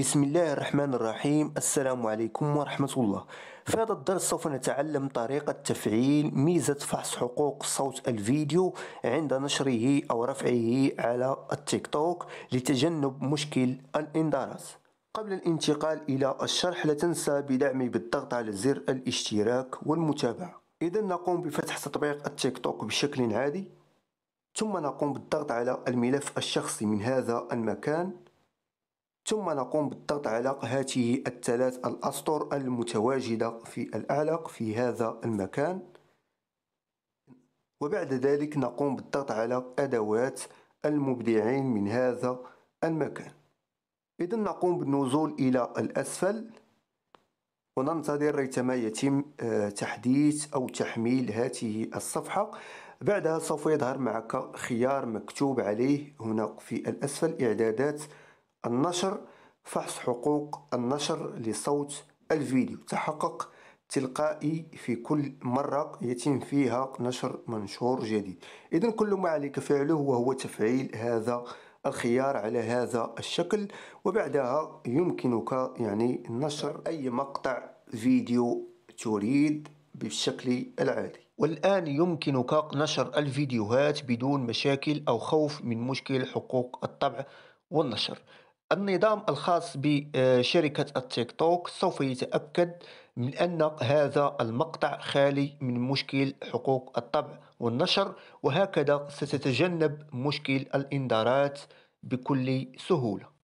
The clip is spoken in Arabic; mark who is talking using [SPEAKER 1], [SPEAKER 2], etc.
[SPEAKER 1] بسم الله الرحمن الرحيم السلام عليكم ورحمة الله في هذا الدرس سوف نتعلم طريقة تفعيل ميزة فحص حقوق صوت الفيديو عند نشره أو رفعه على التيك توك لتجنب مشكل الإنذارات قبل الانتقال إلى الشرح لا تنسى بدعمي بالضغط على زر الاشتراك والمتابعة إذا نقوم بفتح تطبيق التيك توك بشكل عادي ثم نقوم بالضغط على الملف الشخصي من هذا المكان ثم نقوم بالضغط على هاته الثلاث الأسطر المتواجدة في الاعلى في هذا المكان وبعد ذلك نقوم بالضغط على أدوات المبدعين من هذا المكان إذا نقوم بالنزول إلى الأسفل وننتظر ريتما يتم آه، تحديث أو تحميل هذه الصفحة بعدها سوف يظهر معك خيار مكتوب عليه هنا في الأسفل إعدادات النشر فحص حقوق النشر لصوت الفيديو تحقق تلقائي في كل مرة يتم فيها نشر منشور جديد إذا كل ما عليك فعله هو تفعيل هذا الخيار على هذا الشكل وبعدها يمكنك يعني نشر أي مقطع فيديو تريد بالشكل العادي والآن يمكنك نشر الفيديوهات بدون مشاكل أو خوف من مشكل حقوق الطبع والنشر النظام الخاص بشركة التيك توك سوف يتأكد من أن هذا المقطع خالي من مشكل حقوق الطبع والنشر وهكذا ستتجنب مشكل الإنذارات بكل سهولة